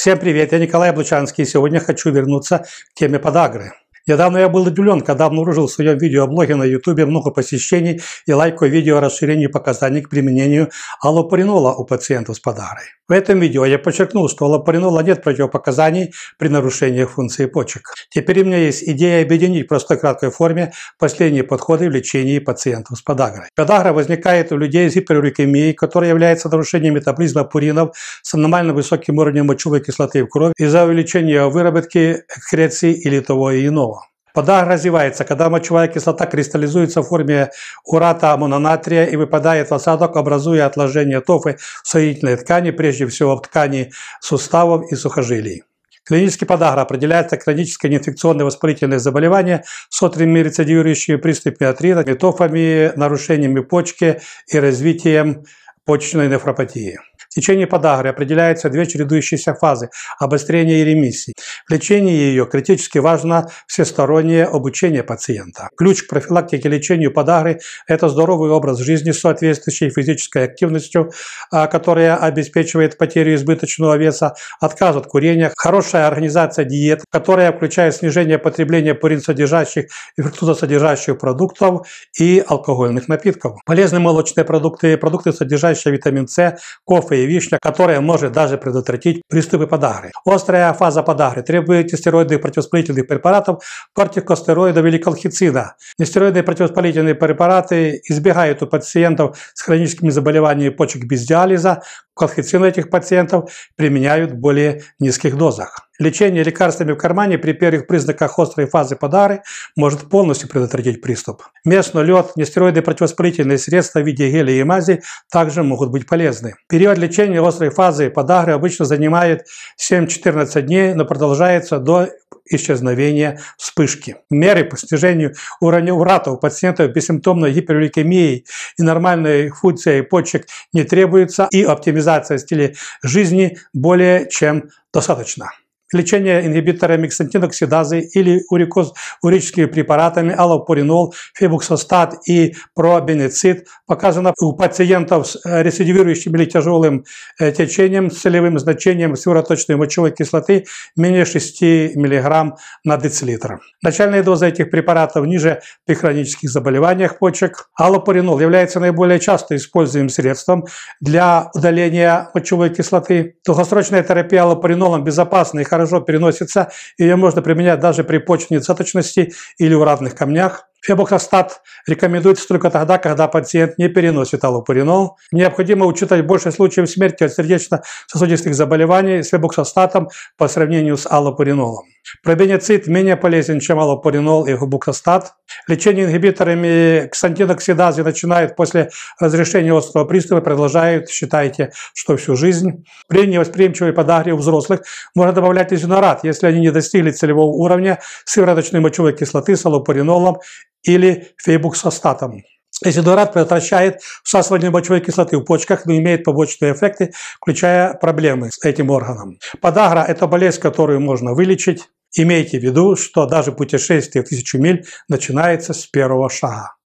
Всем привет, я Николай Облучанский, сегодня хочу вернуться к теме подагры. Недавно я был удивлен, когда обнаружил в своем видеоблоге на YouTube много посещений и лайков видео о расширении показаний к применению аллопуринола у пациентов с подагрой. В этом видео я подчеркнул, что аллопуринола нет противопоказаний при нарушении функции почек. Теперь у меня есть идея объединить в простой краткой форме последние подходы в лечении пациентов с подагрой. Подагра возникает у людей с гипергликемией, которая является нарушением метаболизма пуринов с аномально высоким уровнем мочевой кислоты в крови из-за увеличения выработки экскреции или того и иного. Вода развивается, когда мочевая кислота кристаллизуется в форме урата мононатрия и выпадает в осадок, образуя отложение тофы в соединительной ткани, прежде всего в ткани суставов и сухожилий. Клинический подагра определяется хроническое неинфекционное воспалительное заболевание с острыми рецидивирующими приступами артритов, метофами, нарушениями почки и развитием почечной нефропатии. Течение подагры определяется две чередующиеся фазы – обострения и ремиссии. В лечении ее критически важно всестороннее обучение пациента. Ключ к профилактике и лечению подагры – это здоровый образ жизни, соответствующий физической активностью, а, которая обеспечивает потерю избыточного веса, отказ от курения, хорошая организация диет, которая включает снижение потребления пуринсодержащих и фруктозосодержащих продуктов и алкогольных напитков. Полезные молочные продукты, продукты, содержащие витамин С, кофе и вишня, которая может даже предотвратить приступы подагры. Острая фаза подагри требует нестероидных противовоспалительных препаратов, кортикостероидов или колхицида. Нестероидные противовоспалительные препараты избегают у пациентов с хроническими заболеваниями почек без диализа, Колхицин этих пациентов применяют в более низких дозах. Лечение лекарствами в кармане при первых признаках острой фазы подары может полностью предотвратить приступ. Местно лед, нестероиды противовоспалительные средства в виде геля и мази также могут быть полезны. Период лечения острой фазы подагры обычно занимает 7-14 дней, но продолжается до исчезновения вспышки. Меры по снижению уровня урата у пациентов бессимптомной гипергликемией и нормальной функцией почек не требуется, и оптимизация стиля жизни более чем достаточно лечение ингибиторами ксантиноксидазы или урикоз, урическими препаратами аллопуринол, фибуксостат и пробеницид показано у пациентов с э, рецидивирующим или тяжелым э, течением с целевым значением сывороточной мочевой кислоты менее 6 мг на децилитр. Начальная доза этих препаратов ниже при хронических заболеваниях почек. Аллопуринол является наиболее часто используемым средством для удаления мочевой кислоты. Долгосрочная терапия аллопуринолом безопасна и хороша хорошо переносится, ее можно применять даже при почечной недостаточности или уратных камнях. Фебокростат рекомендуется только тогда, когда пациент не переносит аллопуринол. Необходимо учитывать больше случаев смерти от сердечно-сосудистых заболеваний с фебокростатом по сравнению с аллопуринолом. Пробеницид менее полезен, чем аллопуринол и губукостат. Лечение ингибиторами ксантиноксидазы начинают после разрешения острого приступа, продолжает, считайте, что всю жизнь. При невосприимчивой подагре у взрослых можно добавлять изюнарат, если они не достигли целевого уровня сывороточной мочевой кислоты с аллопуринолом или фейбуксостатом. Изидорат предотвращает всасывание мочевой кислоты в почках, но имеет побочные эффекты, включая проблемы с этим органом. Подагра – это болезнь, которую можно вылечить. Имейте в виду, что даже путешествие в тысячу миль начинается с первого шага.